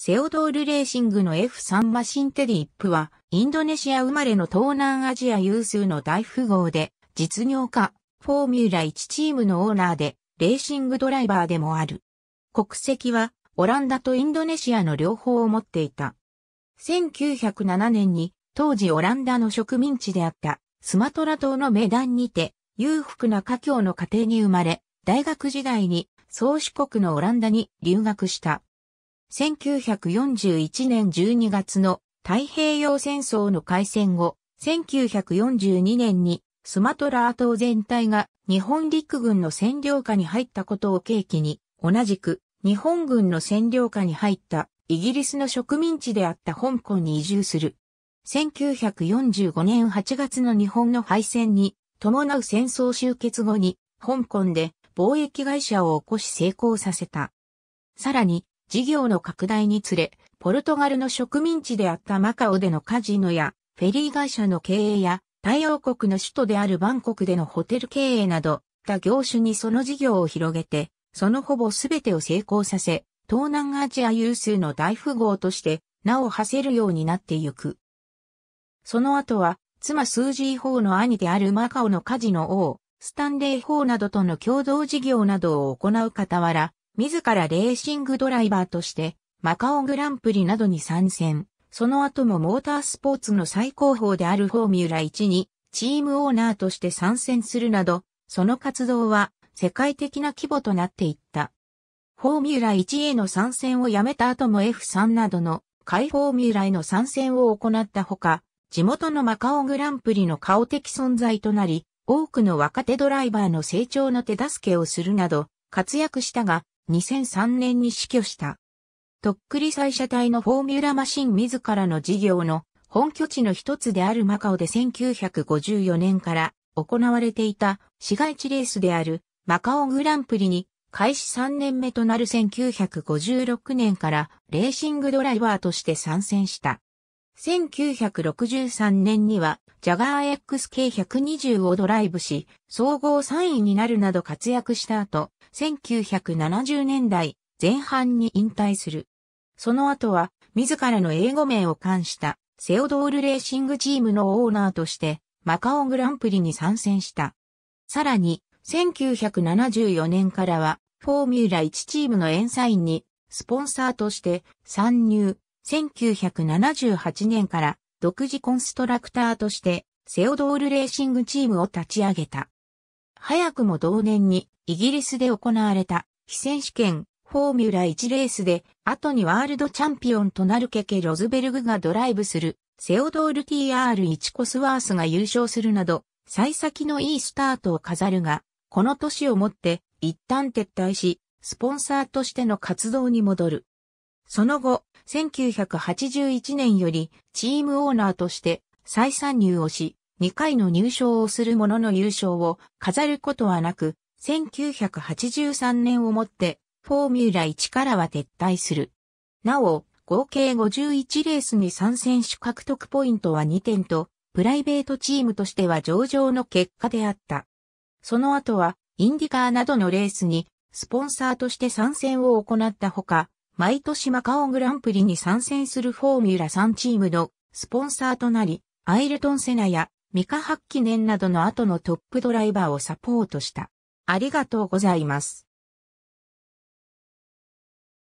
セオドールレーシングの F3 マシンテディップは、インドネシア生まれの東南アジア有数の大富豪で、実業家、フォーミュラ1チームのオーナーで、レーシングドライバーでもある。国籍は、オランダとインドネシアの両方を持っていた。1907年に、当時オランダの植民地であった、スマトラ島のメダンにて、裕福な家境の家庭に生まれ、大学時代に、創始国のオランダに留学した。1941年12月の太平洋戦争の開戦後、1942年にスマトラ島全体が日本陸軍の占領下に入ったことを契機に、同じく日本軍の占領下に入ったイギリスの植民地であった香港に移住する。1945年8月の日本の敗戦に伴う戦争終結後に香港で貿易会社を起こし成功させた。さらに事業の拡大につれ、ポルトガルの植民地であったマカオでのカジノや、フェリー会社の経営や、太陽国の首都であるバンコクでのホテル経営など、他業種にその事業を広げて、そのほぼ全てを成功させ、東南アジア有数の大富豪として名を馳せるようになってゆく。その後は、妻スージー・法の兄であるマカオのカジノ王、スタンレー・法などとの共同事業などを行う傍ら、自らレーシングドライバーとして、マカオグランプリなどに参戦。その後もモータースポーツの最高峰であるフォーミュラ1にチームオーナーとして参戦するなど、その活動は世界的な規模となっていった。フォーミュラ1への参戦をやめた後も F3 などの解放未来の参戦を行ったほか、地元のマカオグランプリの顔的存在となり、多くの若手ドライバーの成長の手助けをするなど活躍したが、2003年に死去した。とっくり最車体のフォーミュラマシン自らの事業の本拠地の一つであるマカオで1954年から行われていた市街地レースであるマカオグランプリに開始3年目となる1956年からレーシングドライバーとして参戦した。1963年には、ジャガー XK120 をドライブし、総合3位になるなど活躍した後、1970年代前半に引退する。その後は、自らの英語名を冠した、セオドールレーシングチームのオーナーとして、マカオグランプリに参戦した。さらに、1974年からは、フォーミュラ1チームのエンサインに、スポンサーとして参入、1978年から独自コンストラクターとしてセオドールレーシングチームを立ち上げた。早くも同年にイギリスで行われた非選手権フォーミュラ1レースで後にワールドチャンピオンとなるケケ・ロズベルグがドライブするセオドール TR1 コスワースが優勝するなど幸先のいいスタートを飾るがこの年をもって一旦撤退しスポンサーとしての活動に戻る。その後、1981年よりチームオーナーとして再参入をし、2回の入賞をするものの優勝を飾ることはなく、1983年をもってフォーミュラ1からは撤退する。なお、合計51レースに参戦手獲得ポイントは2点と、プライベートチームとしては上々の結果であった。その後は、インディカーなどのレースに、スポンサーとして参戦を行ったほか、毎年マカオグランプリに参戦するフォーミュラ3チームのスポンサーとなり、アイルトン・セナやミカ・ハッキネンなどの後のトップドライバーをサポートした。ありがとうございます。